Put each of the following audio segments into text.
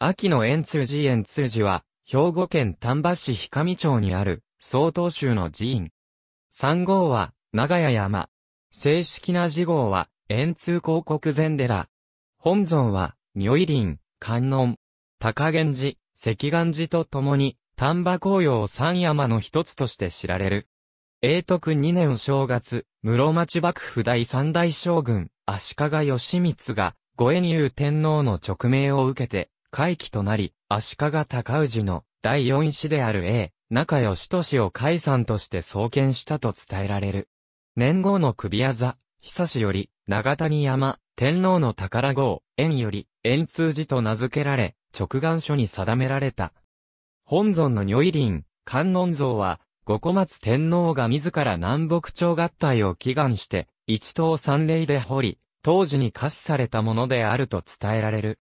秋の円通寺円通寺は、兵庫県丹波市氷上町にある、曹洞宗の寺院。三号は、長屋山。正式な寺号は、円通広告禅寺。本尊は、如意林、観音。高源寺、石岩寺と共に、丹波紅葉三山の一つとして知られる。永徳二年正月、室町幕府第三代将軍、足利義満が、御縁雄天皇の勅命を受けて、回帰となり、足利高氏の第四子である A、中義俊を解散として創建したと伝えられる。年号の首屋座、久しより、長谷山、天皇の宝号、縁より、縁通寺と名付けられ、直眼書に定められた。本尊の如意林、観音像は、五小松天皇が自ら南北朝合体を祈願して、一等三礼で掘り、当時に可視されたものであると伝えられる。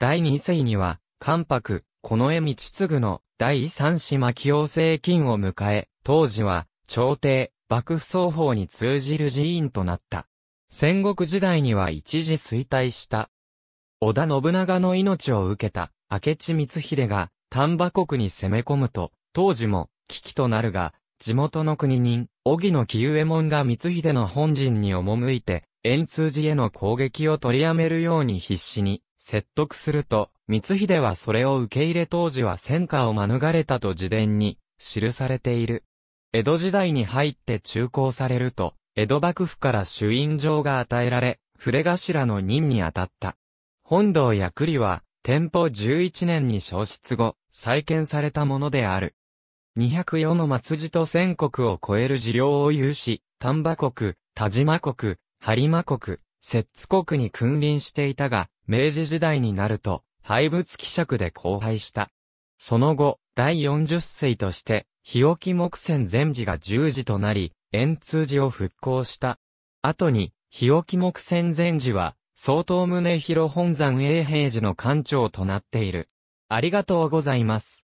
第二世には、関白、近衛道継の第三子牧王政金を迎え、当時は、朝廷、幕府双方に通じる寺院となった。戦国時代には一時衰退した。織田信長の命を受けた、明智光秀が、丹波国に攻め込むと、当時も、危機となるが、地元の国人、荻野清右衛門が光秀の本陣に赴いて、円通寺への攻撃を取りやめるように必死に、説得すると、光秀はそれを受け入れ当時は戦火を免れたと自伝に記されている。江戸時代に入って中興されると、江戸幕府から朱印状が与えられ、触れ頭の任に当たった。本堂や栗は、天保11年に消失後、再建されたものである。204の末寺と千国を超える事領を有し、丹波国、田島国、播磨国、摂津国に君臨していたが、明治時代になると、廃仏希釈で荒廃した。その後、第40世として、日置木仙禅寺が十字となり、円通寺を復興した。後に、日置木仙禅寺は、総統宗広本山永平寺の館長となっている。ありがとうございます。